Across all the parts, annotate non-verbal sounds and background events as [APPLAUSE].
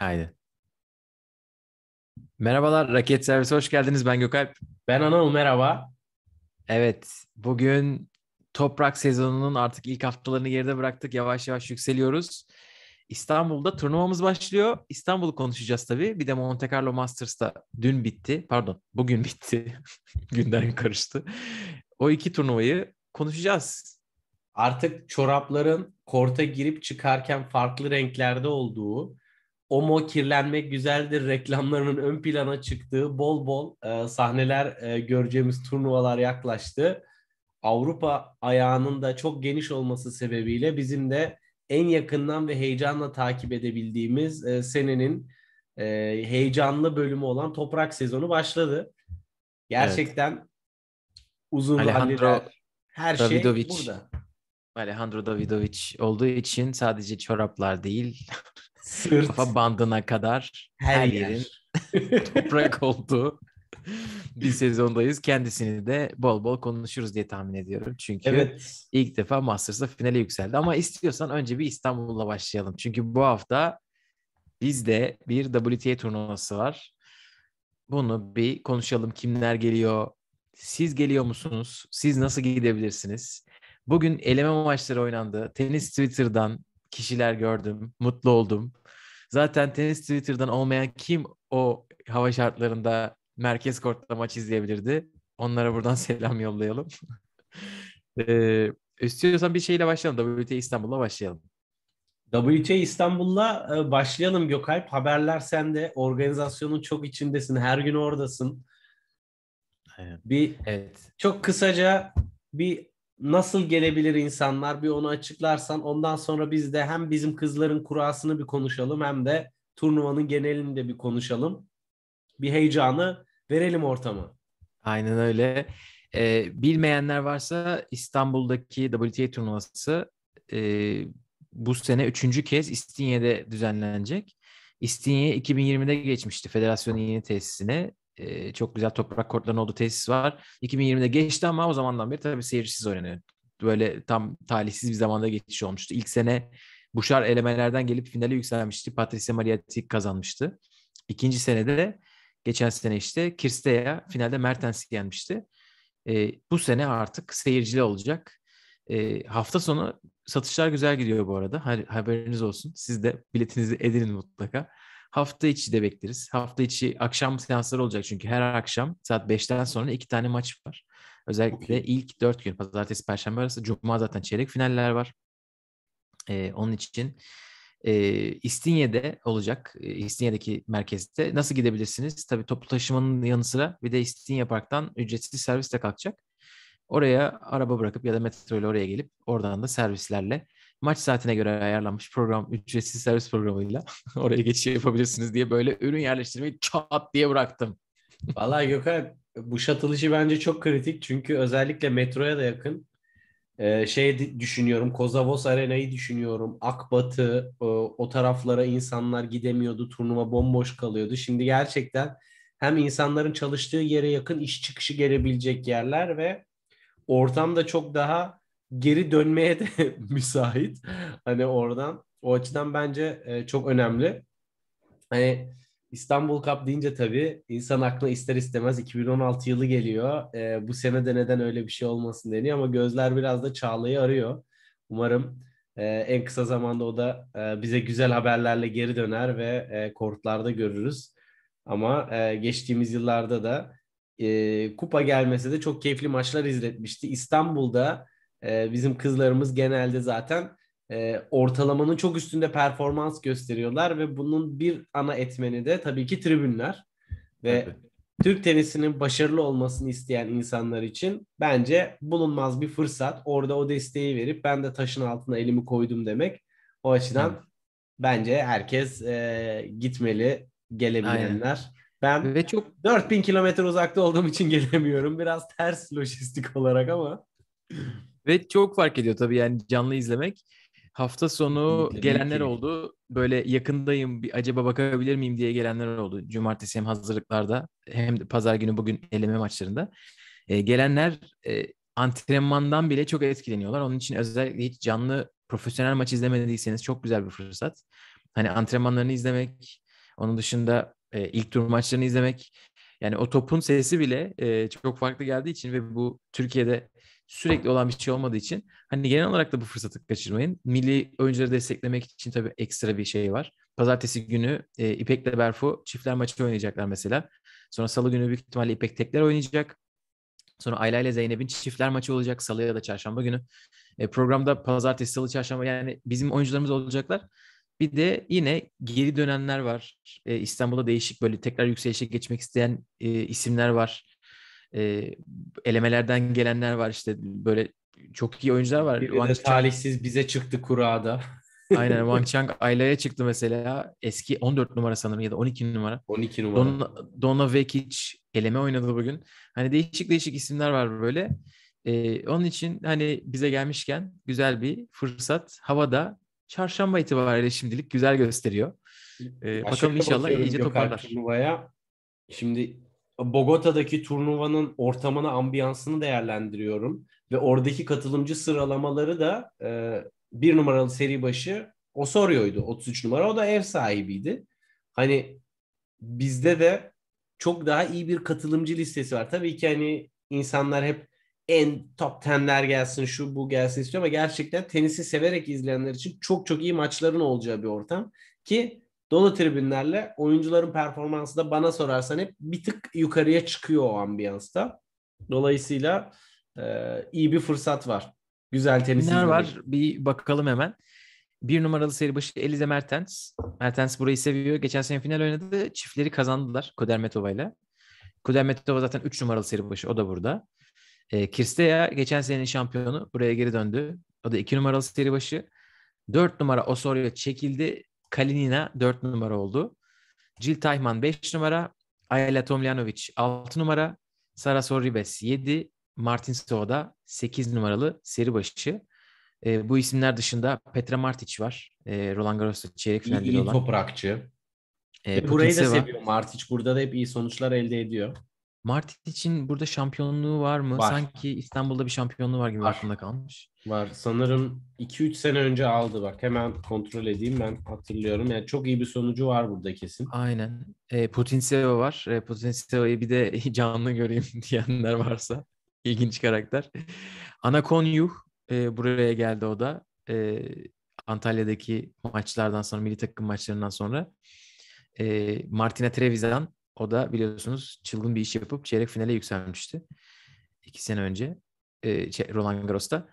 Aynen. Merhabalar, Raket Servisi hoş geldiniz. Ben Gökalp. Ben Anıl, merhaba. Evet, bugün toprak sezonunun artık ilk haftalarını geride bıraktık. Yavaş yavaş yükseliyoruz. İstanbul'da turnuvamız başlıyor. İstanbul'u konuşacağız tabii. Bir de Monte Carlo Masters'ta dün bitti. Pardon, bugün [LAUGHS] bitti. Günden karıştı. O iki turnuvayı konuşacağız. Artık çorapların korta girip çıkarken farklı renklerde olduğu, Omo kirlenmek güzeldir reklamlarının ön plana çıktığı bol bol e, sahneler e, göreceğimiz turnuvalar yaklaştı. Avrupa ayağının da çok geniş olması sebebiyle bizim de en yakından ve heyecanla takip edebildiğimiz e, senenin e, heyecanlı bölümü olan toprak sezonu başladı. Gerçekten evet. uzun Alejandro her Davidovic. şey burada. Alejandro Davidovic olduğu için sadece çoraplar değil Sırt. Kafa bandına kadar her, her yerin yer. [LAUGHS] toprak olduğu bir sezondayız. Kendisini de bol bol konuşuruz diye tahmin ediyorum. Çünkü evet. ilk defa Masters'da finale yükseldi. Ama istiyorsan önce bir İstanbul'la başlayalım. Çünkü bu hafta bizde bir WTA turnuvası var. Bunu bir konuşalım. Kimler geliyor? Siz geliyor musunuz? Siz nasıl gidebilirsiniz? Bugün eleme maçları oynandı. Tenis Twitter'dan kişiler gördüm, mutlu oldum. Zaten tenis Twitter'dan olmayan kim o hava şartlarında merkez kortta maç izleyebilirdi? Onlara buradan [LAUGHS] selam yollayalım. [LAUGHS] ee, istiyorsan bir şeyle başlayalım. WTA İstanbul'la başlayalım. WTA İstanbul'la e, başlayalım Gökalp. Haberler sende. Organizasyonun çok içindesin. Her gün oradasın. Bir evet. çok kısaca bir nasıl gelebilir insanlar bir onu açıklarsan ondan sonra biz de hem bizim kızların kurasını bir konuşalım hem de turnuvanın genelini de bir konuşalım. Bir heyecanı verelim ortamı. Aynen öyle. Ee, bilmeyenler varsa İstanbul'daki WTA turnuvası e, bu sene üçüncü kez İstinye'de düzenlenecek. İstinye 2020'de geçmişti federasyonun yeni tesisine e, çok güzel toprak kortlarının olduğu tesis var. 2020'de geçti ama o zamandan beri tabii seyircisiz oynanıyor. Böyle tam talihsiz bir zamanda geçiş olmuştu. İlk sene Buşar elemelerden gelip finale yükselmişti. Patrice Mariatti kazanmıştı. İkinci senede de geçen sene işte Kirsteya finalde Mertens yenmişti. E, bu sene artık seyircili olacak. E, hafta sonu satışlar güzel gidiyor bu arada. Haberiniz olsun. Siz de biletinizi edinin mutlaka. Hafta içi de bekleriz. Hafta içi akşam seansları olacak çünkü her akşam saat 5'ten sonra iki tane maç var. Özellikle ilk dört gün pazartesi perşembe arası cuma zaten çeyrek finaller var. Ee, onun için e, İstinye'de olacak. E, İstinye'deki merkezde nasıl gidebilirsiniz? Tabii toplu taşımanın yanı sıra bir de İstinye Park'tan ücretsiz servis de kalkacak. Oraya araba bırakıp ya da metro ile oraya gelip oradan da servislerle maç saatine göre ayarlanmış program ücretsiz servis programıyla [LAUGHS] oraya geçiş yapabilirsiniz diye böyle ürün yerleştirmeyi çat diye bıraktım. Valla Gökhan bu şatılışı bence çok kritik çünkü özellikle metroya da yakın. Ee, şey düşünüyorum Kozavos Arena'yı düşünüyorum. Akbatı o, o taraflara insanlar gidemiyordu. Turnuva bomboş kalıyordu. Şimdi gerçekten hem insanların çalıştığı yere yakın iş çıkışı gelebilecek yerler ve ortam da çok daha geri dönmeye de [LAUGHS] müsait. Hani oradan o açıdan bence e, çok önemli. Hani İstanbul Cup deyince tabii insan aklına ister istemez 2016 yılı geliyor. E, bu sene de neden öyle bir şey olmasın deniyor ama gözler biraz da Çağla'yı arıyor. Umarım e, en kısa zamanda o da e, bize güzel haberlerle geri döner ve e, kortlarda görürüz. Ama e, geçtiğimiz yıllarda da e, kupa gelmesi de çok keyifli maçlar izletmişti. İstanbul'da e, bizim kızlarımız genelde zaten e, ortalamanın çok üstünde performans gösteriyorlar ve bunun bir ana etmeni de tabii ki tribünler. Ve tabii. Türk tenisinin başarılı olmasını isteyen insanlar için bence bulunmaz bir fırsat. Orada o desteği verip ben de taşın altına elimi koydum demek. O açıdan evet. bence herkes e, gitmeli gelebilenler. Aynen. Ben ve çok 4000 kilometre uzakta olduğum için gelemiyorum. Biraz ters lojistik olarak ama. [LAUGHS] Ve çok fark ediyor tabii yani canlı izlemek. Hafta sonu Tabii gelenler ki. oldu. Böyle yakındayım bir acaba bakabilir miyim diye gelenler oldu. Cumartesi hem hazırlıklarda hem de pazar günü bugün eleme maçlarında. E, gelenler e, antrenmandan bile çok etkileniyorlar. Onun için özellikle hiç canlı profesyonel maç izlemediyseniz çok güzel bir fırsat. Hani antrenmanlarını izlemek, onun dışında e, ilk tur maçlarını izlemek. Yani o topun sesi bile e, çok farklı geldiği için ve bu Türkiye'de sürekli olan bir şey olmadığı için hani genel olarak da bu fırsatı kaçırmayın. Milli oyuncuları desteklemek için tabii ekstra bir şey var. Pazartesi günü e, ile Berfu çiftler maçı oynayacaklar mesela. Sonra salı günü büyük ihtimalle İpek tekler oynayacak. Sonra Ayla ile Zeynep'in çiftler maçı olacak salı ya da çarşamba günü. E, programda pazartesi, salı, çarşamba yani bizim oyuncularımız olacaklar. Bir de yine geri dönenler var. E, İstanbul'da değişik böyle tekrar yükselişe geçmek isteyen e, isimler var e, elemelerden gelenler var işte böyle çok iyi oyuncular var. Bir Wang de talihsiz Chang... bize çıktı kurada. [LAUGHS] Aynen Wang [LAUGHS] Chang Ayla'ya çıktı mesela. Eski 14 numara sanırım ya da 12 numara. 12 numara. Donna, Donna Vekic eleme oynadı bugün. Hani değişik değişik isimler var böyle. Ee, onun için hani bize gelmişken güzel bir fırsat havada çarşamba itibariyle şimdilik güzel gösteriyor. Ee, bakalım inşallah iyice toparlar. Şimdi Bogota'daki turnuvanın ortamını, ambiyansını değerlendiriyorum. Ve oradaki katılımcı sıralamaları da e, bir numaralı seri başı Osorio'ydu 33 numara. O da ev sahibiydi. Hani bizde de çok daha iyi bir katılımcı listesi var. Tabii ki hani insanlar hep en top tenler gelsin, şu bu gelsin istiyor ama gerçekten tenisi severek izleyenler için çok çok iyi maçların olacağı bir ortam. Ki dolu tribünlerle oyuncuların performansı da bana sorarsan hep bir tık yukarıya çıkıyor o ambiyansta. Dolayısıyla e, iyi bir fırsat var. Güzel tenis var? Bir bakalım hemen. Bir numaralı seri başı Elize Mertens. Mertens burayı seviyor. Geçen sene final oynadı. Çiftleri kazandılar Kudermetova ile. Kudermetova zaten 3 numaralı seri başı. O da burada. E, Kirsteya geçen senenin şampiyonu. Buraya geri döndü. O da 2 numaralı seri başı. 4 numara Osorio çekildi. Kalinina 4 numara oldu. Jill Tayman 5 numara. Ayla Tomljanovic 6 numara. Sara Sorribes 7. Martin Soğa'da 8 numaralı seri başı. E, bu isimler dışında Petra Martic var. E, Roland Garros'ta çeyrek finalde olan. İyi toprakçı. E, Putin e, Burayı da seviyor Martic. Burada da hep iyi sonuçlar elde ediyor. Martin için burada şampiyonluğu var mı? Var. Sanki İstanbul'da bir şampiyonluğu var gibi var. aklımda kalmış. Var. Sanırım 2-3 sene önce aldı bak. Hemen kontrol edeyim ben hatırlıyorum. Yani çok iyi bir sonucu var burada kesin. Aynen. E, Putin e var. E, Putin e bir de [LAUGHS] canlı göreyim [LAUGHS] diyenler varsa. İlginç karakter. Ana Konyu e, buraya geldi o da. E, Antalya'daki maçlardan sonra, milli takım maçlarından sonra. E, Martina Trevisan o da biliyorsunuz çılgın bir iş yapıp çeyrek finale yükselmişti. iki sene önce e, Roland Garros'ta.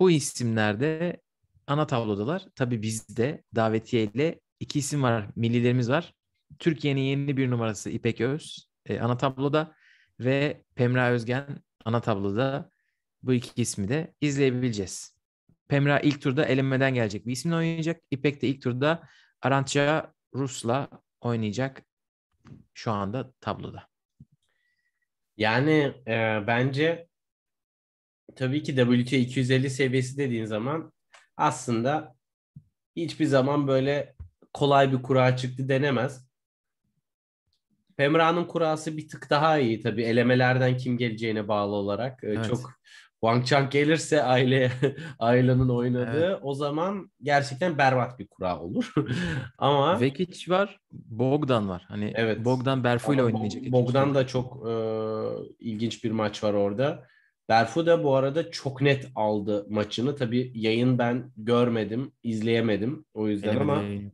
Bu isimlerde ana tablodalar. Tabii bizde davetiyeyle iki isim var, millilerimiz var. Türkiye'nin yeni bir numarası İpek Öz e, ana tabloda ve Pemra Özgen ana tabloda. Bu iki ismi de izleyebileceğiz. Pemra ilk turda elenmeden gelecek bir isimle oynayacak. İpek de ilk turda Arantxa Rus'la oynayacak şu anda tabloda. Yani e, bence tabii ki WT 250 seviyesi dediğin zaman aslında hiçbir zaman böyle kolay bir kura çıktı denemez. Pemra'nın kurası bir tık daha iyi tabii elemelerden kim geleceğine bağlı olarak. E, evet. Çok Wang Chang gelirse aile [LAUGHS] ailenin oynadığı evet. o zaman gerçekten berbat bir kura olur. [LAUGHS] Ama Vekic var, Bogdan var. Hani evet. Bogdan Berfu ile oynayacak. Bogdan da çok e, ilginç bir maç var orada. Berfu da bu arada çok net aldı maçını. tabi yayın ben görmedim, izleyemedim o yüzden Benim ama yayın.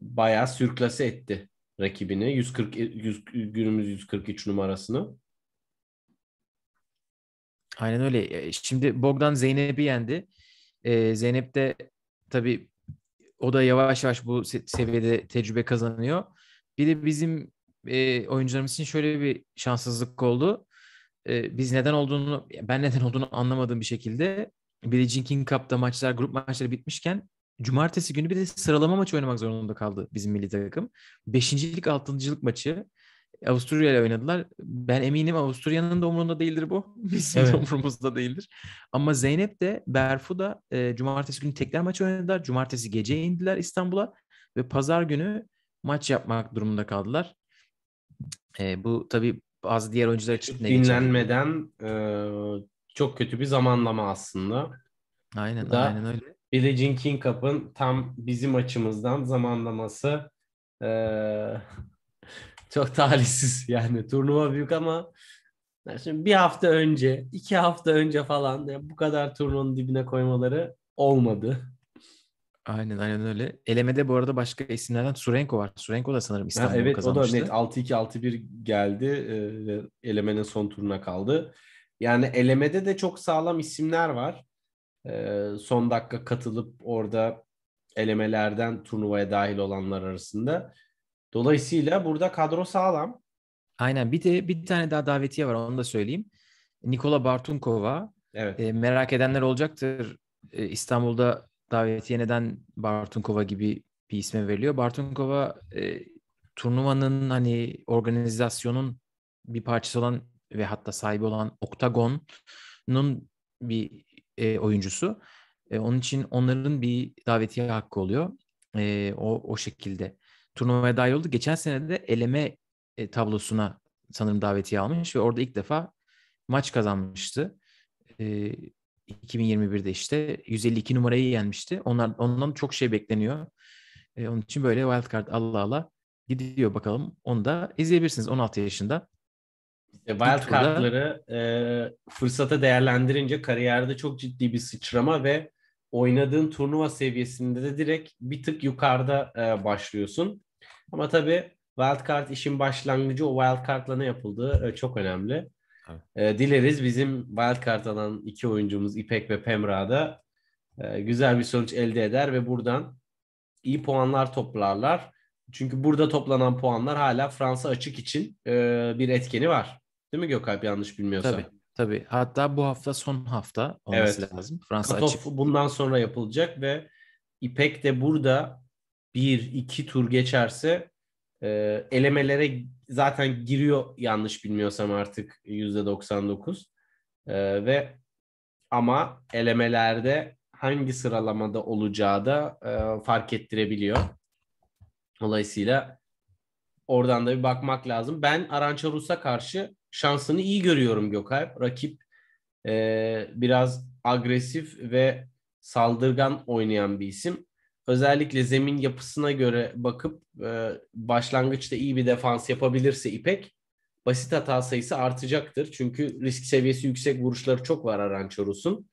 bayağı sürklase etti rakibini. 140 100, günümüz 143 numarasını. Aynen öyle. E, şimdi Bogdan Zeynep'i yendi. Ee, Zeynep de tabii o da yavaş yavaş bu seviyede tecrübe kazanıyor. Bir de bizim e, oyuncularımız için şöyle bir şanssızlık oldu. E, biz neden olduğunu, ben neden olduğunu anlamadığım bir şekilde Billie Jean King Cup'ta maçlar, grup maçları bitmişken cumartesi günü bir de sıralama maçı oynamak zorunda kaldı bizim milli takım. Beşincilik, altıncılık maçı. Avusturya ile oynadılar. Ben eminim Avusturya'nın da umurunda değildir bu. [LAUGHS] Bizim evet. de umurumuzda değildir. Ama Zeynep de Berfu da e, cumartesi günü tekrar maç oynadılar. Cumartesi gece indiler İstanbul'a ve pazar günü maç yapmak durumunda kaldılar. E, bu tabii bazı diğer oyuncular için de dinlenmeden e, çok kötü bir zamanlama aslında. Aynen, da aynen öyle. Billie Jean King Cup'ın tam bizim açımızdan zamanlaması e, çok talihsiz yani turnuva büyük ama yani şimdi bir hafta önce, iki hafta önce falan yani bu kadar turnuvanın dibine koymaları olmadı. Aynen aynen öyle. Elemede bu arada başka isimlerden Surenko var. Surenko da sanırım İstanbul'u evet, kazanmıştı. Evet o da net 6-2-6-1 geldi. Ee, elemenin son turuna kaldı. Yani elemede de çok sağlam isimler var. Ee, son dakika katılıp orada elemelerden turnuvaya dahil olanlar arasında. Dolayısıyla burada kadro sağlam. Aynen bir de bir tane daha davetiye var onu da söyleyeyim. Nikola Bartunkova. Evet. E, merak edenler olacaktır. E, İstanbul'da davetiye neden Bartunkova gibi bir isme veriliyor. Bartunkova e, turnuvanın hani organizasyonun bir parçası olan ve hatta sahibi olan Octagon'un bir e, oyuncusu. E, onun için onların bir davetiye hakkı oluyor. E, o o şekilde turnuvaya dahil oldu. Geçen sene de eleme e, tablosuna sanırım davetiye almış ve orada ilk defa maç kazanmıştı. E, 2021'de işte 152 numarayı yenmişti. Onlar ondan çok şey bekleniyor. E, onun için böyle wildcard Allah Allah gidiyor bakalım. Onu da izleyebilirsiniz 16 yaşında. İşte wildcardları e, fırsata değerlendirince kariyerde çok ciddi bir sıçrama ve oynadığın turnuva seviyesinde de direkt bir tık yukarıda e, başlıyorsun. Ama tabii wildcard işin başlangıcı o wildcardla ne yapıldığı e, çok önemli. Evet. E, dileriz bizim wildcard alan iki oyuncumuz İpek ve Pemra'da e, güzel bir sonuç elde eder ve buradan iyi puanlar toplarlar. Çünkü burada toplanan puanlar hala Fransa açık için bir etkeni var. Değil mi Gökalp yanlış bilmiyorsam? Tabii. Tabii. Hatta bu hafta son hafta olması evet. lazım. Fransa Cutoff açık. bundan sonra yapılacak ve İpek de burada bir iki tur geçerse e, elemelere zaten giriyor yanlış bilmiyorsam artık yüzde %99 e, ve ama elemelerde hangi sıralamada olacağı da e, fark ettirebiliyor. Dolayısıyla oradan da bir bakmak lazım. Ben Aranca Rus'a karşı şansını iyi görüyorum Gökalp. Rakip e, biraz agresif ve saldırgan oynayan bir isim özellikle zemin yapısına göre bakıp e, başlangıçta iyi bir defans yapabilirse İpek basit hata sayısı artacaktır. Çünkü risk seviyesi yüksek vuruşları çok var Arançorus'un.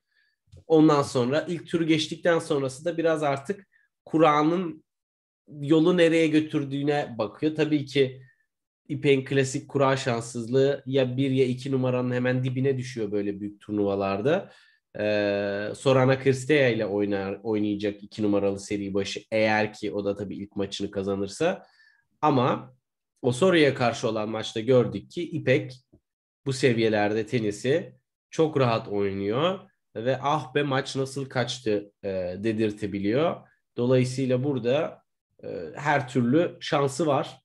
Ondan sonra ilk turu geçtikten sonrası da biraz artık Kur'an'ın yolu nereye götürdüğüne bakıyor. Tabii ki İpek'in klasik kura şanssızlığı ya bir ya iki numaranın hemen dibine düşüyor böyle büyük turnuvalarda. Ee, Sorana Cristea ile oynar, oynayacak iki numaralı seri başı eğer ki o da tabii ilk maçını kazanırsa. Ama o Osorio'ya karşı olan maçta gördük ki İpek bu seviyelerde tenisi çok rahat oynuyor ve ah be maç nasıl kaçtı e, dedirtebiliyor. Dolayısıyla burada e, her türlü şansı var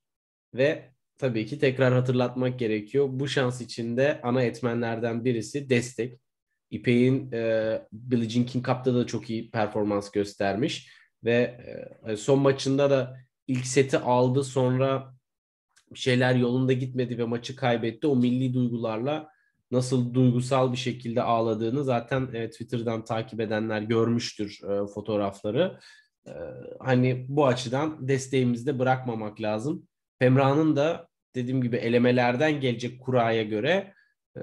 ve tabii ki tekrar hatırlatmak gerekiyor. Bu şans içinde ana etmenlerden birisi destek. İpek'in e, Billie Jean King Cup'ta da çok iyi performans göstermiş ve e, e son maçında da ilk seti aldı sonra şeyler yolunda gitmedi ve maçı kaybetti. O milli duygularla nasıl duygusal bir şekilde ağladığını zaten e, Twitter'dan takip edenler görmüştür e, fotoğrafları. E, hani bu açıdan desteğimizi de bırakmamak lazım. Femra'nın da dediğim gibi elemelerden gelecek kuraya göre e,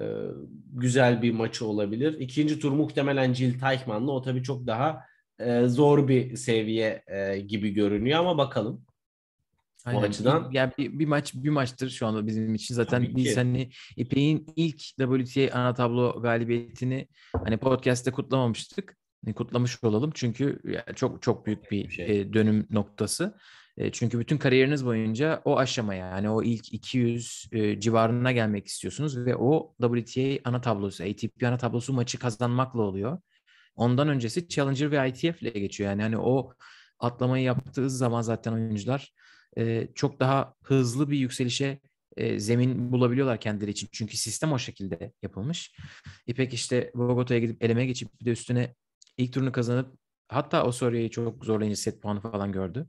güzel bir maçı olabilir. İkinci tur muhtemelen Jill Teichmann'la o tabii çok daha e, zor bir seviye e, gibi görünüyor ama bakalım. Aynen. O açıdan. Yani bir, bir maç bir maçtır şu anda bizim için. Zaten biz ki. Hani İpek'in ilk WTA ana tablo galibiyetini hani podcast'te kutlamamıştık. Hani kutlamış olalım çünkü yani çok çok büyük bir, bir şey. E, dönüm noktası çünkü bütün kariyeriniz boyunca o aşamaya yani o ilk 200 civarına gelmek istiyorsunuz ve o WTA ana tablosu, ATP ana tablosu maçı kazanmakla oluyor. Ondan öncesi Challenger ve ITF ile geçiyor. Yani hani o atlamayı yaptığı zaman zaten oyuncular çok daha hızlı bir yükselişe zemin bulabiliyorlar kendileri için. Çünkü sistem o şekilde yapılmış. İpek işte Bogota'ya gidip eleme geçip bir de üstüne ilk turunu kazanıp hatta o Osorio'yu çok zorlayıcı set puanı falan gördü.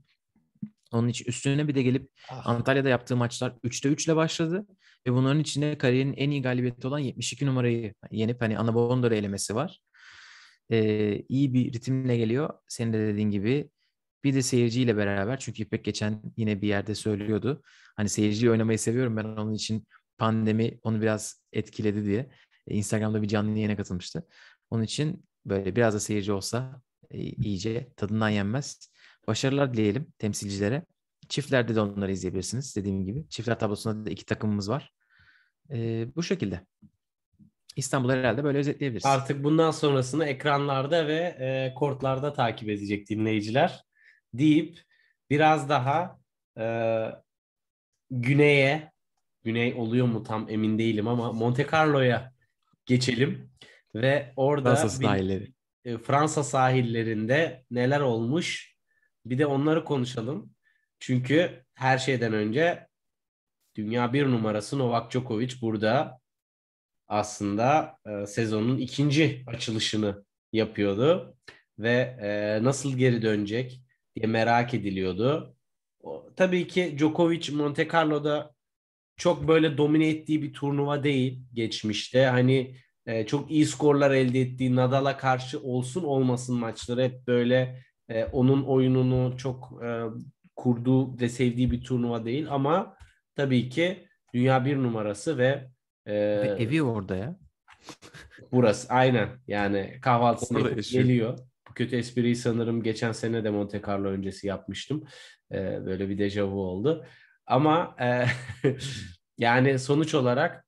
Onun için üstüne bir de gelip ah. Antalya'da yaptığı maçlar 3'te 3 ile başladı. Ve bunların içinde kariyerin en iyi galibiyeti olan 72 numarayı yenip hani Anabondor'u elemesi var. Ee, iyi bir ritimle geliyor. Senin de dediğin gibi bir de seyirciyle beraber çünkü İpek geçen yine bir yerde söylüyordu. Hani seyirciyle oynamayı seviyorum ben onun için pandemi onu biraz etkiledi diye. E, Instagram'da bir canlı yayına katılmıştı. Onun için böyle biraz da seyirci olsa e, iyice tadından yenmez. Başarılar dileyelim temsilcilere. Çiftlerde de onları izleyebilirsiniz dediğim gibi. Çiftler tablosunda da iki takımımız var. Ee, bu şekilde. İstanbul'u herhalde böyle özetleyebiliriz. Artık bundan sonrasını ekranlarda ve e, kortlarda takip edecek dinleyiciler deyip biraz daha e, güneye, güney oluyor mu tam emin değilim ama Monte Carlo'ya geçelim ve orada Fransa sahilleri. Bir, e, Fransa sahillerinde neler olmuş bir de onları konuşalım. Çünkü her şeyden önce dünya bir numarası Novak Djokovic burada aslında e, sezonun ikinci açılışını yapıyordu ve e, nasıl geri dönecek diye merak ediliyordu. O, tabii ki Djokovic Monte Carlo'da çok böyle domine ettiği bir turnuva değil geçmişte. Hani e, çok iyi skorlar elde ettiği Nadal'a karşı olsun olmasın maçları hep böyle e, onun oyununu çok e, kurduğu ve sevdiği bir turnuva değil ama tabii ki dünya bir numarası ve, e, ve evi orada ya. burası aynen yani kahvaltısına geliyor. Bu kötü espriyi sanırım geçen sene de Monte Carlo öncesi yapmıştım. E, böyle bir dejavu oldu. Ama e, [LAUGHS] yani sonuç olarak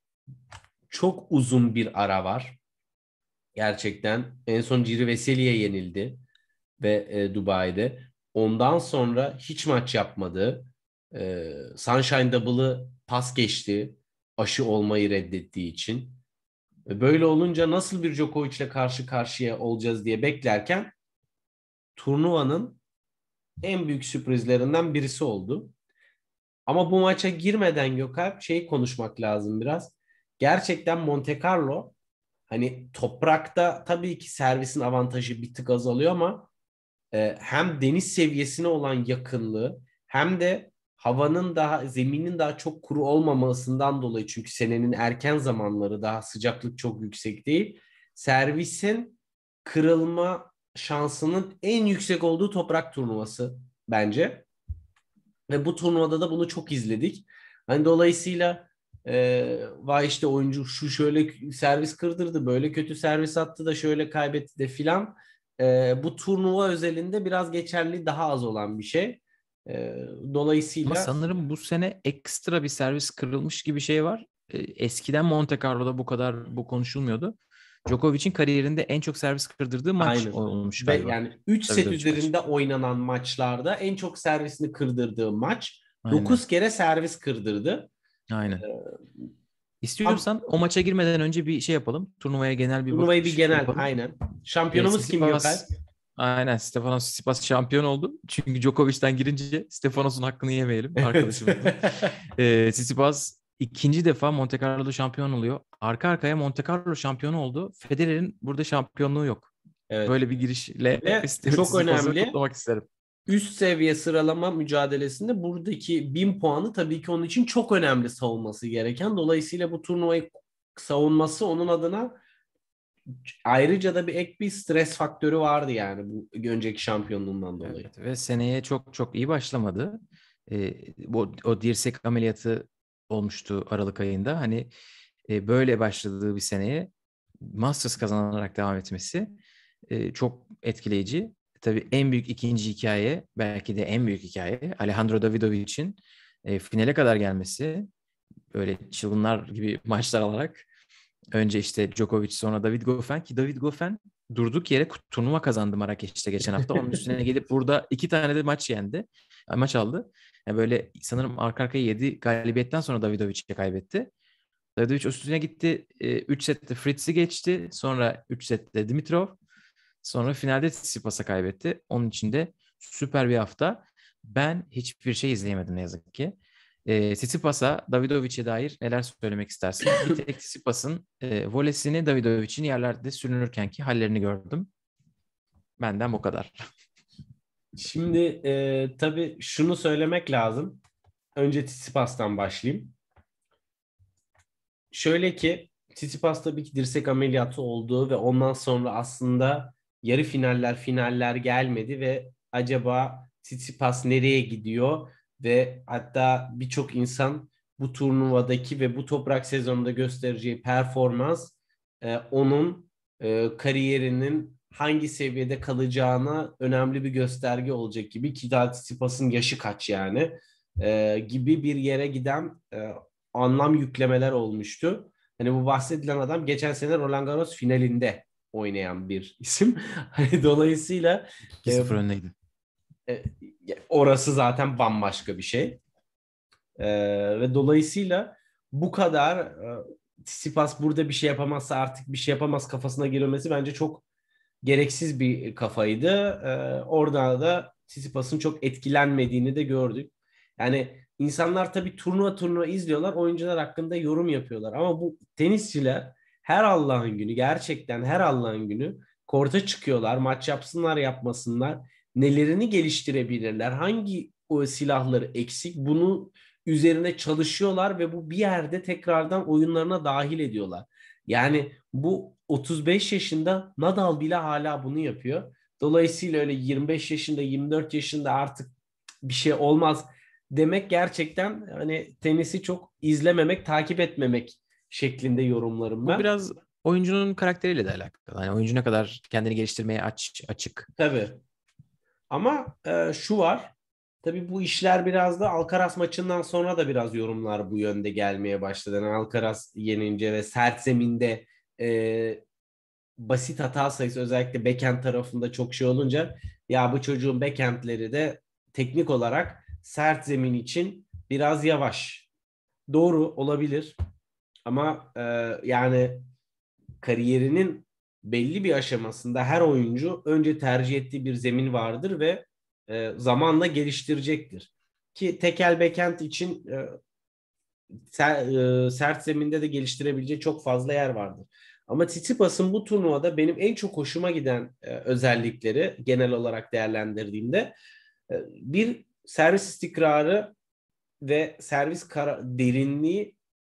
çok uzun bir ara var. Gerçekten en son Ciri Veseli'ye yenildi ve e, Dubai'de. Ondan sonra hiç maç yapmadı. E, Sunshine Double'ı pas geçti aşı olmayı reddettiği için. E, böyle olunca nasıl bir ile karşı karşıya olacağız diye beklerken turnuvanın en büyük sürprizlerinden birisi oldu. Ama bu maça girmeden Gökalp şeyi konuşmak lazım biraz. Gerçekten Monte Carlo hani toprakta tabii ki servisin avantajı bir tık azalıyor ama ee, hem deniz seviyesine olan yakınlığı hem de havanın daha zeminin daha çok kuru olmamasından dolayı çünkü senenin erken zamanları daha sıcaklık çok yüksek değil. Servisin kırılma şansının en yüksek olduğu toprak turnuvası bence. Ve bu turnuvada da bunu çok izledik. Hani dolayısıyla e, vay işte oyuncu şu şöyle servis kırdırdı, böyle kötü servis attı da şöyle kaybetti de filan e, bu turnuva özelinde biraz geçerli daha az olan bir şey. E, dolayısıyla... Ama sanırım bu sene ekstra bir servis kırılmış gibi şey var. E, eskiden Monte Carlo'da bu kadar bu konuşulmuyordu. Djokovic'in kariyerinde en çok servis kırdırdığı maç Aynen. olmuş galiba. Ve yani 3 set üzerinde maç. oynanan maçlarda en çok servisini kırdırdığı maç. Aynen. 9 kere servis kırdırdı. Aynen. Ee, İstiyorsan Abi, o maça girmeden önce bir şey yapalım. Turnuvaya genel bir Turnuvaya bir genel yapalım. aynen. Şampiyonumuz e, kim Gökhan? Aynen Stefanos Tsitsipas şampiyon oldu. Çünkü Djokovic'den girince Stefanos'un hakkını yemeyelim arkadaşım. [LAUGHS] e, ee, Tsitsipas ikinci defa Monte Carlo şampiyon oluyor. Arka arkaya Monte Carlo şampiyon oldu. Federer'in burada şampiyonluğu yok. Evet. Böyle bir girişle Ve çok önemli. isterim üst seviye sıralama mücadelesinde buradaki 1000 puanı tabii ki onun için çok önemli savunması gereken. Dolayısıyla bu turnuvayı savunması onun adına ayrıca da bir ek bir stres faktörü vardı yani bu önceki şampiyonluğundan dolayı. Evet, ve seneye çok çok iyi başlamadı. Ee, bu o dirsek ameliyatı olmuştu Aralık ayında. Hani e, böyle başladığı bir seneye Masters kazanarak devam etmesi e, çok etkileyici tabii en büyük ikinci hikaye, belki de en büyük hikaye Alejandro Davidovic'in e, finale kadar gelmesi. Böyle çılgınlar gibi [LAUGHS] maçlar alarak. Önce işte Djokovic sonra David Goffin ki David Goffin durduk yere turnuva kazandı Marrakeş'te geçen hafta. Onun üstüne gelip [LAUGHS] burada iki tane de maç yendi. E, maç aldı. Yani e, böyle sanırım arka arkaya yedi galibiyetten sonra Davidovic'e kaybetti. Davidovic üstüne gitti. 3 e, sette Fritz'i geçti. Sonra 3 sette Dimitrov. Sonra finalde Tsitsipas'a kaybetti. Onun için de süper bir hafta. Ben hiçbir şey izleyemedim ne yazık ki. E, ee, Tsitsipas'a, Davidovic'e dair neler söylemek istersin? bir [LAUGHS] tek Tsitsipas'ın e, volesini Davidovic'in yerlerde sürünürken ki hallerini gördüm. Benden bu kadar. Şimdi e, tabii şunu söylemek lazım. Önce Tsitsipas'tan başlayayım. Şöyle ki Tsitsipas tabii ki dirsek ameliyatı olduğu ve ondan sonra aslında yarı finaller, finaller gelmedi ve acaba Tsitsipas nereye gidiyor? Ve hatta birçok insan bu turnuvadaki ve bu toprak sezonunda göstereceği performans e, onun e, kariyerinin hangi seviyede kalacağına önemli bir gösterge olacak gibi ki daha Tsitsipas'ın yaşı kaç yani e, gibi bir yere giden e, anlam yüklemeler olmuştu. Hani bu bahsedilen adam geçen sene Roland Garros finalinde oynayan bir [LAUGHS] isim. Hani dolayısıyla 2-0 e, önleydi. E, orası zaten bambaşka bir şey. E, ve dolayısıyla bu kadar e, Sipas burada bir şey yapamazsa artık bir şey yapamaz kafasına girilmesi bence çok gereksiz bir kafaydı. E, oradan da Sisipas'ın çok etkilenmediğini de gördük. Yani insanlar tabii turnuva turnuva izliyorlar, oyuncular hakkında yorum yapıyorlar. Ama bu tenisçiler her Allah'ın günü gerçekten her Allah'ın günü korta çıkıyorlar. Maç yapsınlar yapmasınlar. Nelerini geliştirebilirler? Hangi o silahları eksik? Bunu üzerine çalışıyorlar ve bu bir yerde tekrardan oyunlarına dahil ediyorlar. Yani bu 35 yaşında Nadal bile hala bunu yapıyor. Dolayısıyla öyle 25 yaşında 24 yaşında artık bir şey olmaz demek gerçekten hani tenisi çok izlememek, takip etmemek şeklinde yorumlarım ben. Bu biraz oyuncunun karakteriyle de alakalı. Yani oyuncu ne kadar kendini geliştirmeye aç, açık. Tabii. Ama e, şu var. Tabii bu işler biraz da Alcaraz maçından sonra da biraz yorumlar bu yönde gelmeye başladı. Yani Alcaraz yenince ve sert zeminde e, basit hata sayısı özellikle backhand tarafında çok şey olunca ya bu çocuğun backhandleri de teknik olarak sert zemin için biraz yavaş. Doğru olabilir. Ama e, yani kariyerinin belli bir aşamasında her oyuncu önce tercih ettiği bir zemin vardır ve e, zamanla geliştirecektir. Ki tekel bekent için e, ser, e, sert zeminde de geliştirebileceği çok fazla yer vardır. Ama Tsitsipas'ın bu turnuvada benim en çok hoşuma giden e, özellikleri genel olarak değerlendirdiğimde e, bir servis istikrarı ve servis derinliği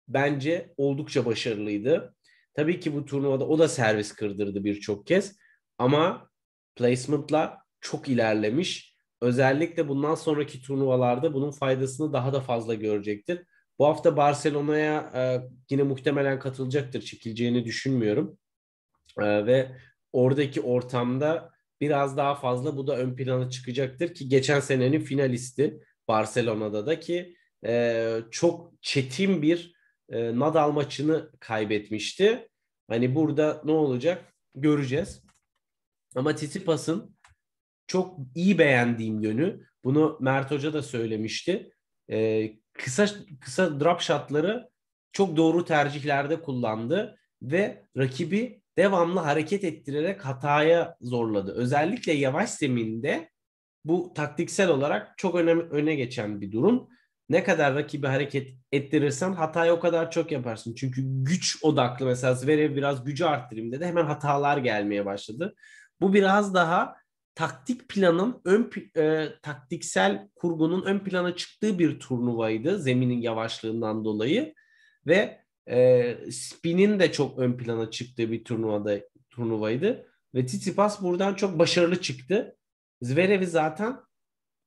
bence oldukça başarılıydı. Tabii ki bu turnuvada o da servis kırdırdı birçok kez ama placement'la çok ilerlemiş. Özellikle bundan sonraki turnuvalarda bunun faydasını daha da fazla görecektir. Bu hafta Barcelona'ya e, yine muhtemelen katılacaktır. Çekileceğini düşünmüyorum. E, ve oradaki ortamda biraz daha fazla bu da ön plana çıkacaktır ki geçen senenin finalisti Barcelona'da da ki e, çok çetin bir e, Nadal maçını kaybetmişti. Hani burada ne olacak göreceğiz. Ama Tsitsipas'ın çok iyi beğendiğim yönü bunu Mert Hoca da söylemişti. E, kısa kısa drop shotları çok doğru tercihlerde kullandı ve rakibi devamlı hareket ettirerek hataya zorladı. Özellikle yavaş zeminde bu taktiksel olarak çok önemli öne geçen bir durum ne kadar rakibi hareket ettirirsen hatayı o kadar çok yaparsın. Çünkü güç odaklı mesela Zverev biraz gücü arttırayım dedi. Hemen hatalar gelmeye başladı. Bu biraz daha taktik planın ön e, taktiksel kurgunun ön plana çıktığı bir turnuvaydı zeminin yavaşlığından dolayı ve e, spinin de çok ön plana çıktığı bir turnuvada turnuvaydı ve Tsitsipas buradan çok başarılı çıktı. Zverev'i zaten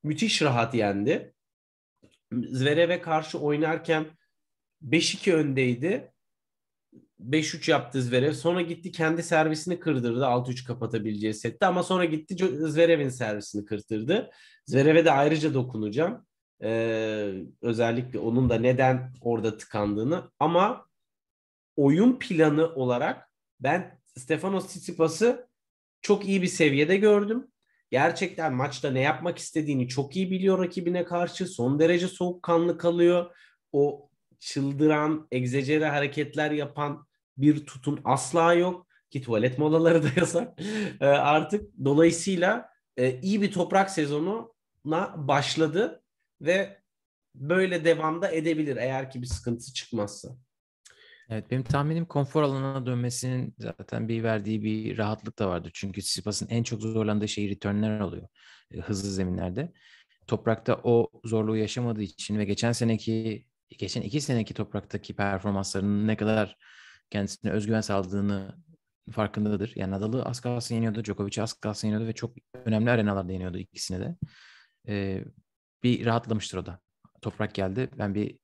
müthiş rahat yendi. Zverev'e karşı oynarken 5-2 öndeydi. 5-3 yaptı Zverev. Sonra gitti kendi servisini kırdırdı. 6-3 kapatabileceği sette ama sonra gitti Zverev'in servisini kırdırdı. Zverev'e de ayrıca dokunacağım. Ee, özellikle onun da neden orada tıkandığını ama oyun planı olarak ben Stefanos Tsitsipas'ı çok iyi bir seviyede gördüm. Gerçekten maçta ne yapmak istediğini çok iyi biliyor rakibine karşı. Son derece soğukkanlı kalıyor. O çıldıran, egzecere hareketler yapan bir tutum asla yok. Ki tuvalet molaları da [LAUGHS] yasak. E, artık dolayısıyla e, iyi bir toprak sezonuna başladı ve böyle devamda edebilir eğer ki bir sıkıntı çıkmazsa. Evet benim tahminim konfor alanına dönmesinin zaten bir verdiği bir rahatlık da vardı. Çünkü Sipas'ın en çok zorlandığı şey returnler oluyor e, hızlı zeminlerde. Toprakta o zorluğu yaşamadığı için ve geçen seneki geçen iki seneki topraktaki performanslarının ne kadar kendisine özgüven sağladığını farkındadır. Yani Nadal'ı az kalsın yeniyordu, Djokovic'i az kalsın yeniyordu ve çok önemli arenalarda yeniyordu ikisine de. Ee, bir rahatlamıştır o da. Toprak geldi. Ben bir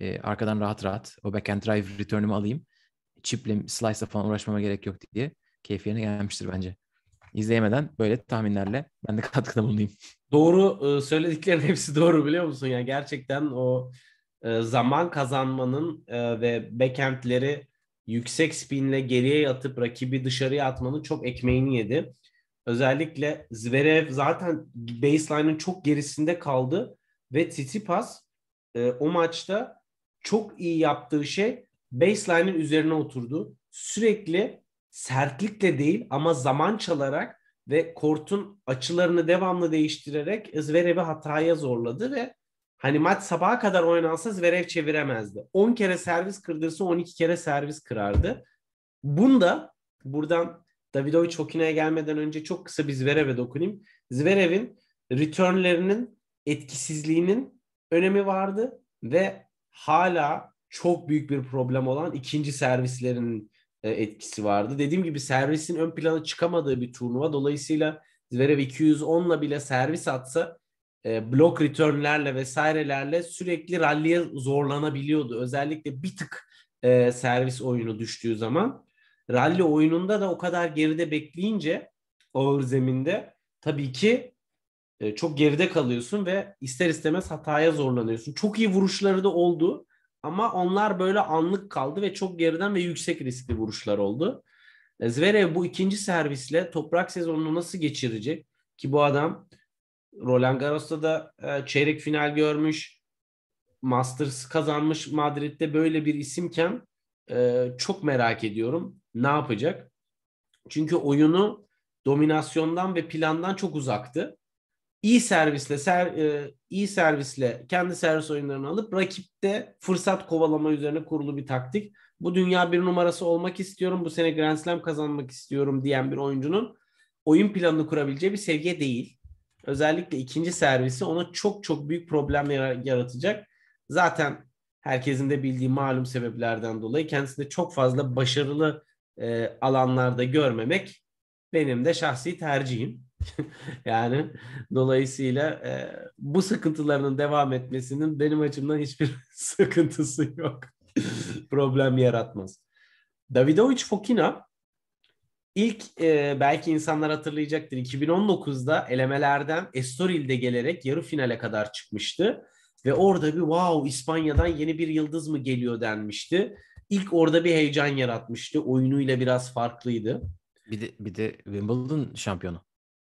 e, arkadan rahat rahat o backend drive return'ümü alayım. Chip'le slice'la falan uğraşmama gerek yok diye keyif yerine gelmiştir bence. İzleyemeden böyle tahminlerle ben de [LAUGHS] katkıda bulunayım. Doğru söylediklerin hepsi doğru biliyor musun? Yani gerçekten o zaman kazanmanın ve backendleri yüksek spinle geriye atıp rakibi dışarıya atmanın çok ekmeğini yedi. Özellikle Zverev zaten baseline'ın çok gerisinde kaldı ve Tsitsipas e, o maçta çok iyi yaptığı şey baseline'in üzerine oturdu. Sürekli sertlikle değil ama zaman çalarak ve kortun açılarını devamlı değiştirerek Zverev'i hataya zorladı ve hani maç sabaha kadar oynansa Zverev çeviremezdi. 10 kere servis kırdırsa 12 kere servis kırardı. Bunda buradan Davidovic Hokina'ya gelmeden önce çok kısa bir Zverev'e dokunayım. Zverev'in returnlerinin etkisizliğinin önemi vardı ve hala çok büyük bir problem olan ikinci servislerin e, etkisi vardı. Dediğim gibi servisin ön plana çıkamadığı bir turnuva. Dolayısıyla Zverev 210'la bile servis atsa e, blok returnlerle vesairelerle sürekli ralliye zorlanabiliyordu. Özellikle bir tık e, servis oyunu düştüğü zaman. Rally oyununda da o kadar geride bekleyince ağır zeminde tabii ki e, çok geride kalıyorsun ve ister istemez hataya zorlanıyorsun. Çok iyi vuruşları da oldu ama onlar böyle anlık kaldı ve çok geriden ve yüksek riskli vuruşlar oldu. E, Zverev bu ikinci servisle toprak sezonunu nasıl geçirecek ki bu adam Roland Garros'ta da e, çeyrek final görmüş, Masters kazanmış Madrid'de böyle bir isimken e, çok merak ediyorum ne yapacak. Çünkü oyunu dominasyondan ve plandan çok uzaktı iyi servisle ser, e, iyi servisle kendi servis oyunlarını alıp rakipte fırsat kovalama üzerine kurulu bir taktik. Bu dünya bir numarası olmak istiyorum. Bu sene Grand Slam kazanmak istiyorum diyen bir oyuncunun oyun planını kurabileceği bir seviye değil. Özellikle ikinci servisi ona çok çok büyük problem yaratacak. Zaten herkesin de bildiği malum sebeplerden dolayı kendisinde çok fazla başarılı e, alanlarda görmemek benim de şahsi tercihim. [LAUGHS] yani dolayısıyla e, bu sıkıntılarının devam etmesinin benim açımdan hiçbir [LAUGHS] sıkıntısı yok. [LAUGHS] Problem yaratmaz. Davidovic Fokina ilk e, belki insanlar hatırlayacaktır. 2019'da elemelerden Estoril'de gelerek yarı finale kadar çıkmıştı. Ve orada bir wow İspanya'dan yeni bir yıldız mı geliyor denmişti. İlk orada bir heyecan yaratmıştı. Oyunuyla biraz farklıydı. Bir de, bir de Wimbledon şampiyonu.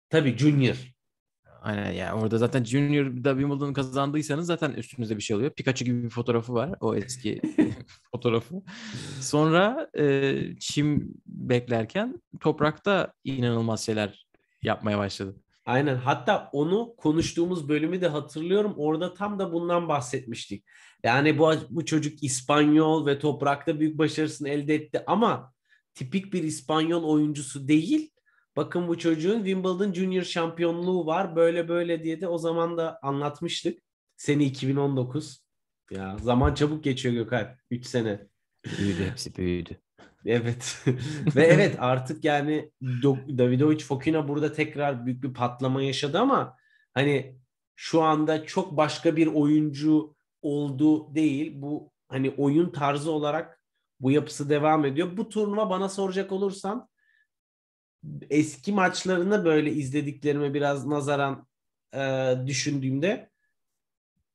Tabii Junior. Aynen ya orada zaten Junior'da Wimbledon kazandıysanız zaten üstünüzde bir şey oluyor. Pikachu gibi bir fotoğrafı var o eski [LAUGHS] fotoğrafı. Sonra e, çim beklerken toprakta inanılmaz şeyler yapmaya başladı. Aynen hatta onu konuştuğumuz bölümü de hatırlıyorum. Orada tam da bundan bahsetmiştik. Yani bu, bu çocuk İspanyol ve toprakta büyük başarısını elde etti ama tipik bir İspanyol oyuncusu değil Bakın bu çocuğun Wimbledon Junior şampiyonluğu var. Böyle böyle diye de o zaman da anlatmıştık. Seni 2019. Ya zaman çabuk geçiyor Gökalp. 3 sene. Büyüdü hepsi büyüdü. Evet. [LAUGHS] Ve evet artık yani Davidovic Fokina burada tekrar büyük bir patlama yaşadı ama hani şu anda çok başka bir oyuncu oldu değil. Bu hani oyun tarzı olarak bu yapısı devam ediyor. Bu turnuva bana soracak olursan eski maçlarını böyle izlediklerime biraz nazaran e, düşündüğümde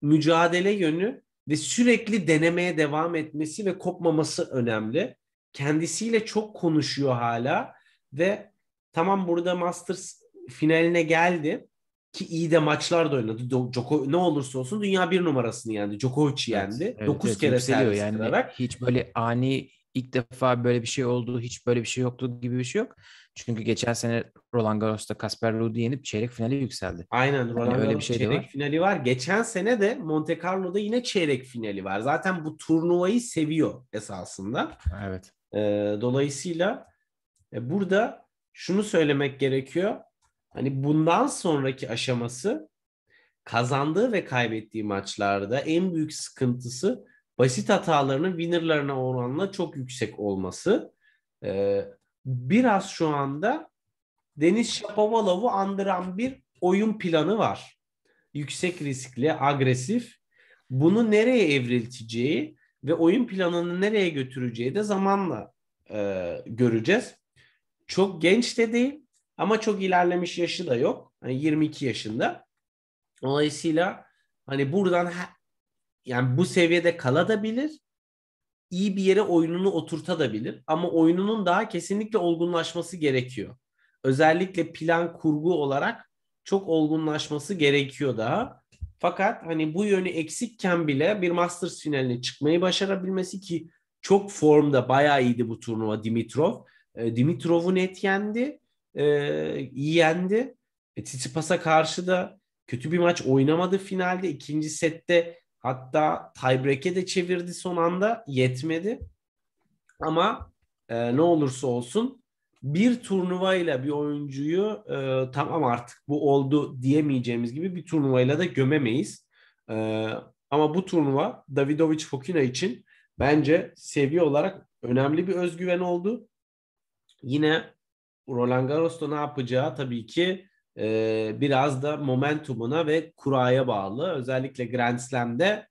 mücadele yönü ve sürekli denemeye devam etmesi ve kopmaması önemli. Kendisiyle çok konuşuyor hala ve tamam burada Masters finaline geldi ki iyi de maçlar da oynadı. Djoko ne olursa olsun dünya bir numarasını yendi. Djokovic yendi. Evet, 9 evet, kere servis yani. Olarak. Hiç böyle ani ilk defa böyle bir şey oldu, hiç böyle bir şey yoktu gibi bir şey yok. Çünkü geçen sene Roland Garros'ta Kasper Ruud'u yenip çeyrek finale yükseldi. Aynen Roland yani öyle bir şey çeyrek var. finali var. Geçen sene de Monte Carlo'da yine çeyrek finali var. Zaten bu turnuvayı seviyor esasında. Evet. Ee, dolayısıyla e, burada şunu söylemek gerekiyor. Hani bundan sonraki aşaması kazandığı ve kaybettiği maçlarda en büyük sıkıntısı basit hatalarının winnerlarına oranla çok yüksek olması. Ee, biraz şu anda Deniz Şapovalov'u andıran bir oyun planı var. Yüksek riskli, agresif. Bunu nereye evrilteceği ve oyun planını nereye götüreceği de zamanla e, göreceğiz. Çok genç de değil ama çok ilerlemiş yaşı da yok. Yani 22 yaşında. Dolayısıyla hani buradan yani bu seviyede kalabilir iyi bir yere oyununu oturtabilir ama oyununun daha kesinlikle olgunlaşması gerekiyor. Özellikle plan kurgu olarak çok olgunlaşması gerekiyor daha. Fakat hani bu yönü eksikken bile bir Masters finaline çıkmayı başarabilmesi ki çok formda bayağı iyiydi bu turnuva Dimitrov. Ee, e, Dimitrov'u net yendi. iyi yendi. E, Tsitsipas'a karşı da kötü bir maç oynamadı finalde. ikinci sette Hatta tiebreak'e de çevirdi son anda. Yetmedi. Ama e, ne olursa olsun bir turnuvayla bir oyuncuyu e, tamam artık bu oldu diyemeyeceğimiz gibi bir turnuvayla da gömemeyiz. E, ama bu turnuva Davidovic Fokina için bence seviye olarak önemli bir özgüven oldu. Yine Roland Garros'ta ne yapacağı tabii ki e, biraz da momentumuna ve kuraya bağlı. Özellikle Grand Slam'de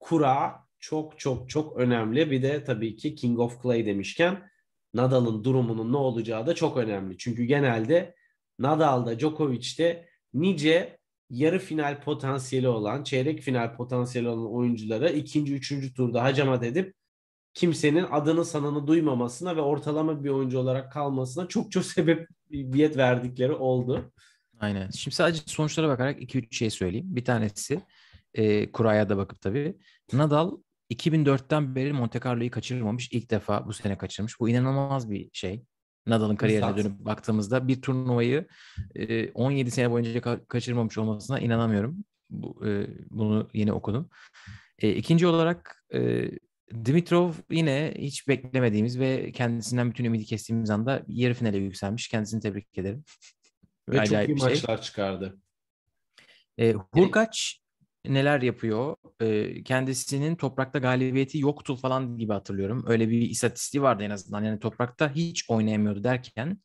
kura çok çok çok önemli. Bir de tabii ki King of Clay demişken Nadal'ın durumunun ne olacağı da çok önemli. Çünkü genelde Nadal'da, Djokovic'te nice yarı final potansiyeli olan, çeyrek final potansiyeli olan oyunculara ikinci, üçüncü turda hacamat edip kimsenin adını sananı duymamasına ve ortalama bir oyuncu olarak kalmasına çok çok [LAUGHS] sebep Biyet verdikleri oldu. Aynen. Şimdi sadece sonuçlara bakarak 2-3 şey söyleyeyim. Bir tanesi e, kuraya da bakıp tabii. Nadal 2004'ten beri Monte Carlo'yu kaçırmamış. İlk defa bu sene kaçırmış. Bu inanılmaz bir şey. Nadal'ın kariyerine dönüp baktığımızda bir turnuvayı e, 17 sene boyunca ka- kaçırmamış olmasına inanamıyorum. Bu, e, bunu yeni okudum. E, ikinci olarak e, Dimitrov yine hiç beklemediğimiz ve kendisinden bütün ümidi kestiğimiz anda yarı finale yükselmiş. Kendisini tebrik ederim. [LAUGHS] Ve çok iyi şey. maçlar çıkardı. E, Hurkaç neler yapıyor? E, kendisinin toprakta galibiyeti yoktu falan gibi hatırlıyorum. Öyle bir istatistiği vardı en azından. Yani toprakta hiç oynayamıyordu derken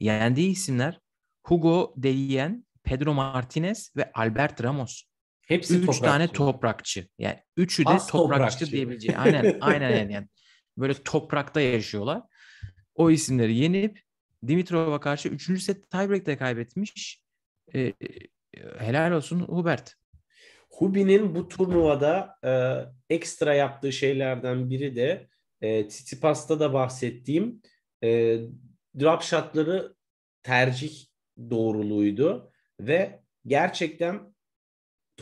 yendiği isimler Hugo Delien, Pedro Martinez ve Albert Ramos. Hepsi üç toprakçı. tane toprakçı. Yani üçü de As toprakçı, toprakçı diyebileceğim. Aynen [LAUGHS] aynen yani. yani. Böyle toprakta yaşıyorlar. O isimleri yenip Dimitrov'a karşı üçüncü set tiebreak'te kaybetmiş. E, helal olsun Hubert. Hubi'nin bu turnuvada e, ekstra yaptığı şeylerden biri de e, Tsitsipas'ta da bahsettiğim e, drop shotları tercih doğruluğuydu ve gerçekten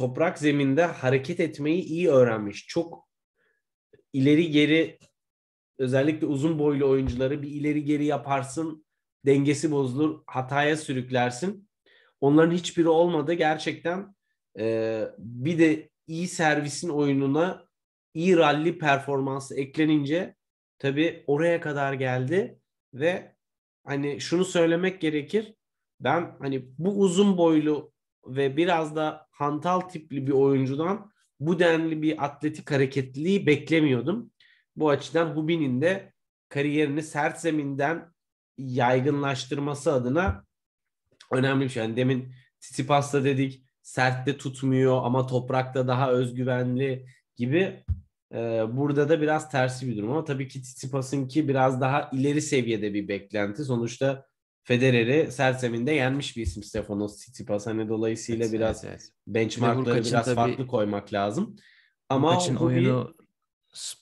toprak zeminde hareket etmeyi iyi öğrenmiş. Çok ileri geri özellikle uzun boylu oyuncuları bir ileri geri yaparsın, dengesi bozulur, hataya sürüklersin. Onların hiçbiri olmadı. Gerçekten e, bir de iyi servisin oyununa iyi rally performansı eklenince tabi oraya kadar geldi ve hani şunu söylemek gerekir. Ben hani bu uzun boylu ve biraz da hantal tipli bir oyuncudan bu denli bir atletik hareketliliği beklemiyordum. Bu açıdan Hubin'in de kariyerini sert zeminden yaygınlaştırması adına önemli bir şey. Yani demin Tsitsipas'ta dedik sertte tutmuyor ama toprakta daha özgüvenli gibi e, burada da biraz tersi bir durum ama tabii ki Tsitsipas'ınki biraz daha ileri seviyede bir beklenti. Sonuçta Federer'i serseminde yenmiş bir isim Stefano Tsitsipas. Hani dolayısıyla evet, biraz evet, evet. benchmarkları biraz tabii, farklı koymak lazım. Ama Burkaç'ın oyunu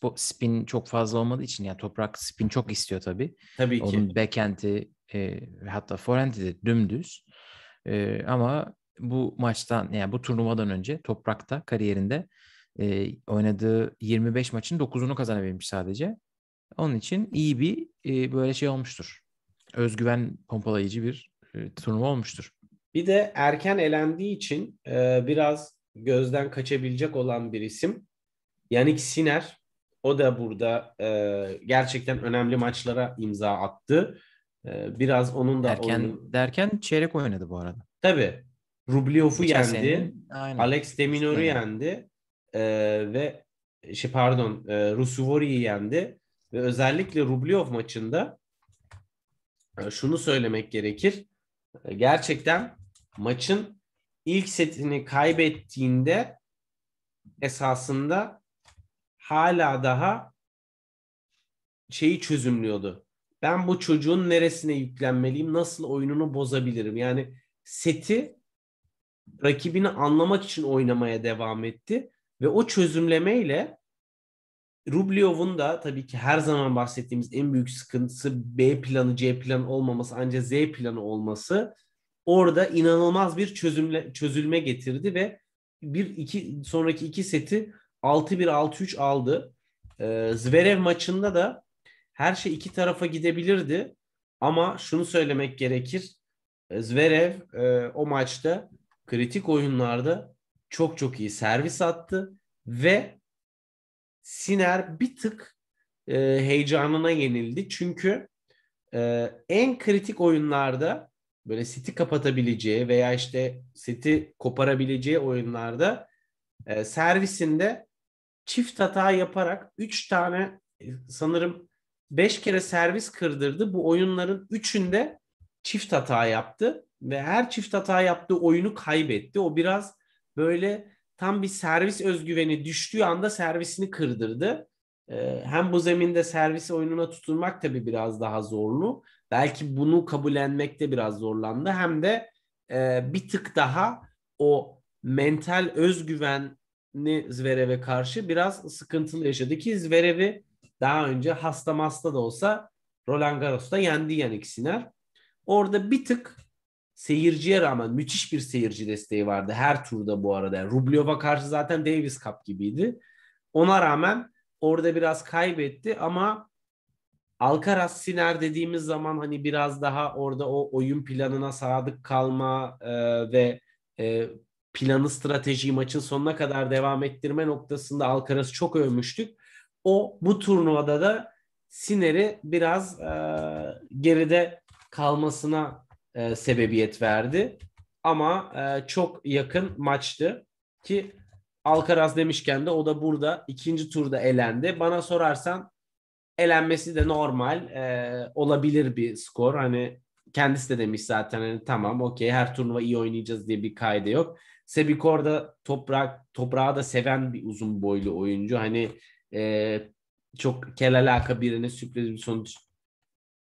bir... spin çok fazla olmadığı için yani toprak spin çok istiyor tabii. Tabii ki. Onun backhandi e, hatta forehand'i de dümdüz. E, ama bu maçtan yani bu turnuvadan önce toprakta kariyerinde e, oynadığı 25 maçın 9'unu kazanabilmiş sadece. Onun için iyi bir e, böyle şey olmuştur özgüven pompalayıcı bir e, turnuva olmuştur. Bir de erken elendiği için e, biraz gözden kaçabilecek olan bir isim. Yannick Siner o da burada e, gerçekten önemli maçlara imza attı. E, biraz onun da erken onun... derken çeyrek oynadı bu arada. Tabii. Rublyov'u yendi. aynen. Alex Deminor'u yendi. E, ve şey pardon, e, Rusuvori'yi yendi ve özellikle Rublyov maçında ee, şunu söylemek gerekir. Ee, gerçekten maçın ilk setini kaybettiğinde esasında hala daha şeyi çözümlüyordu. Ben bu çocuğun neresine yüklenmeliyim? Nasıl oyununu bozabilirim? Yani seti rakibini anlamak için oynamaya devam etti ve o çözümlemeyle Rublev'un da tabii ki her zaman bahsettiğimiz en büyük sıkıntısı B planı, C planı olmaması ancak Z planı olması. Orada inanılmaz bir çözümle, çözülme getirdi ve bir iki sonraki iki seti 6-1 6-3 aldı. Ee, Zverev maçında da her şey iki tarafa gidebilirdi ama şunu söylemek gerekir. E, Zverev e, o maçta kritik oyunlarda çok çok iyi servis attı ve Siner bir tık e, heyecanına yenildi. Çünkü e, en kritik oyunlarda böyle seti kapatabileceği veya işte seti koparabileceği oyunlarda e, servisinde çift hata yaparak 3 tane e, sanırım 5 kere servis kırdırdı. Bu oyunların 3'ünde çift hata yaptı ve her çift hata yaptığı oyunu kaybetti. O biraz böyle tam bir servis özgüveni düştüğü anda servisini kırdırdı. Ee, hem bu zeminde servis oyununa tutunmak tabii biraz daha zorlu. Belki bunu kabullenmekte biraz zorlandı. Hem de e, bir tık daha o mental özgüveni Zverev'e karşı biraz sıkıntılı yaşadı ki Zverev'i daha önce hasta masta da olsa Roland Garros'ta yendi Yannick Sinner. Orada bir tık seyirciye rağmen müthiş bir seyirci desteği vardı her turda bu arada. Yani Rublev'a karşı zaten Davis Cup gibiydi. Ona rağmen orada biraz kaybetti ama Alcaraz Siner dediğimiz zaman hani biraz daha orada o oyun planına sadık kalma e, ve e, planı strateji maçın sonuna kadar devam ettirme noktasında Alcaraz'ı çok övmüştük. O bu turnuvada da Siner'i biraz e, geride kalmasına e, sebebiyet verdi. Ama e, çok yakın maçtı ki Alcaraz demişken de o da burada ikinci turda elendi. Bana sorarsan elenmesi de normal e, olabilir bir skor. Hani kendisi de demiş zaten hani tamam okey her turnuva iyi oynayacağız diye bir kaydı yok. Sebikor da toprak, toprağı da seven bir uzun boylu oyuncu. Hani e, çok kel alaka birine sürpriz bir sonuç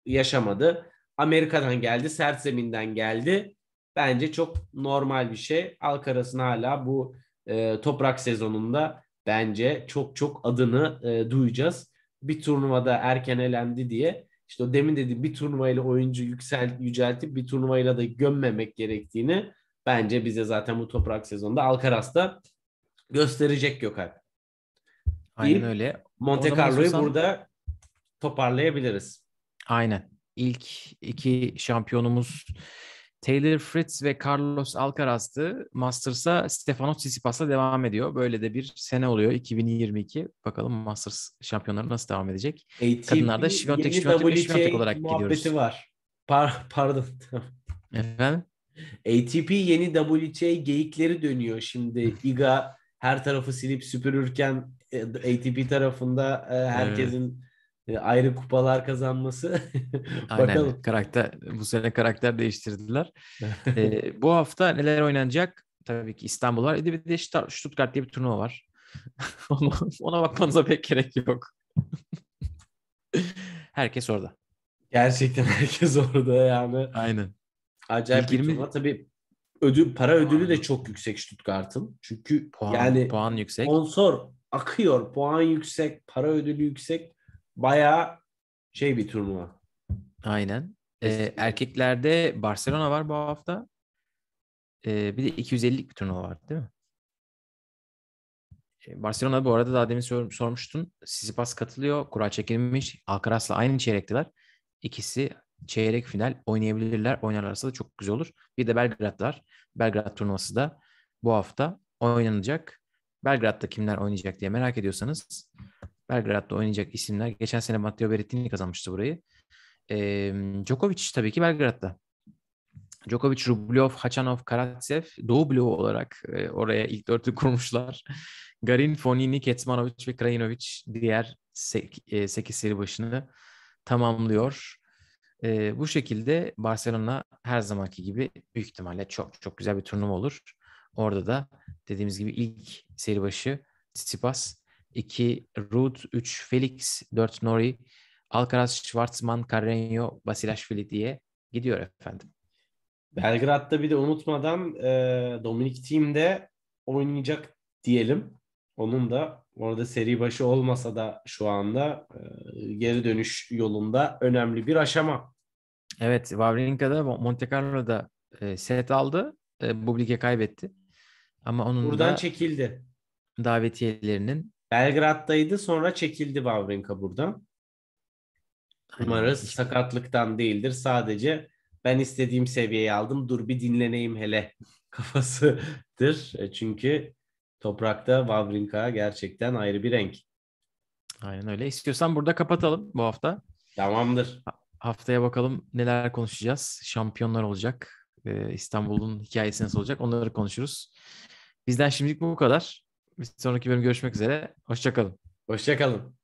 yaşamadı. Amerika'dan geldi, sert zeminden geldi. Bence çok normal bir şey. Alcaraz'ın hala bu e, toprak sezonunda bence çok çok adını e, duyacağız. Bir turnuvada erken elendi diye işte o demin dediğim bir turnuvayla oyuncu yüksel, yüceltip bir turnuvayla da gömmemek gerektiğini bence bize zaten bu toprak sezonunda Alcaraz'da gösterecek Gökalp. Aynen Deyip öyle. Monte Carlo'yu burada toparlayabiliriz. Aynen ilk iki şampiyonumuz Taylor Fritz ve Carlos Alcaraz'dı. Masters'a Stefanos Tsitsipas'la devam ediyor. Böyle de bir sene oluyor 2022. Bakalım Masters şampiyonları nasıl devam edecek? ATP, Kadınlarda Şivontek, Şivontek, Şivontek olarak gidiyoruz. var. Par pardon. Efendim? ATP yeni WTA geyikleri dönüyor şimdi. Iga her tarafı silip süpürürken e, ATP tarafında e, herkesin evet ayrı kupalar kazanması. [LAUGHS] Aynen. Karakter, bu sene karakter değiştirdiler. [LAUGHS] ee, bu hafta neler oynanacak? Tabii ki İstanbul var. Bir de Stuttgart diye bir turnuva var. [LAUGHS] Ona bakmanıza pek gerek yok. herkes orada. Gerçekten herkes orada yani. Aynen. Acayip bir 20... Tabii ödül, para puan. ödülü de çok yüksek Stuttgart'ın. Çünkü puan, yani puan yüksek. sponsor akıyor. Puan yüksek, para ödülü yüksek bayağı şey bir turnuva. Aynen. Ee, erkeklerde Barcelona var bu hafta. Ee, bir de 250'lik bir turnuva var değil mi? Ee, Barcelona bu arada daha demin sormuştun. Sisipas katılıyor. Kura çekilmiş. Alcaraz'la aynı çeyrektiler. İkisi çeyrek final oynayabilirler. Oynarlarsa da çok güzel olur. Bir de Belgrad'lar. Belgrad turnuvası da bu hafta oynanacak. Belgrad'da kimler oynayacak diye merak ediyorsanız Belgrad'da oynayacak isimler. Geçen sene Matteo Berrettini kazanmıştı burayı. E, Djokovic tabii ki Belgrad'da. Djokovic, Rublev, Hachanov, Karatsev Doğu bloğu olarak e, oraya ilk dörtü kurmuşlar. [LAUGHS] Garin, Fonini, Ketsmanovic ve Krajinovic diğer sek, e, 8 seri başını tamamlıyor. E, bu şekilde Barcelona her zamanki gibi büyük ihtimalle çok çok güzel bir turnuva olur. Orada da dediğimiz gibi ilk seri başı Tsipas 2 Root, 3 Felix, 4 Nori, Alcaraz, Schwarzman, Carreño, Basilashvili diye gidiyor efendim. Belgrad'da bir de unutmadan e, Dominic Team'de oynayacak diyelim. Onun da orada seri başı olmasa da şu anda e, geri dönüş yolunda önemli bir aşama. Evet, Wawrinka'da Monte Carlo'da e, set aldı. E, Bublik'e kaybetti. Ama onun Buradan da çekildi. Davetiyelerinin Belgrad'daydı sonra çekildi Wawrinka buradan. Umarız sakatlıktan değildir. Sadece ben istediğim seviyeyi aldım. Dur bir dinleneyim hele [LAUGHS] kafasıdır. E, çünkü toprakta Wawrinka gerçekten ayrı bir renk. Aynen öyle. İstiyorsan burada kapatalım bu hafta. Tamamdır. Haftaya bakalım neler konuşacağız. Şampiyonlar olacak. E, İstanbul'un hikayesi nasıl olacak onları konuşuruz. Bizden şimdilik bu kadar. Bir sonraki bölüm görüşmek üzere. Hoşçakalın. Hoşçakalın.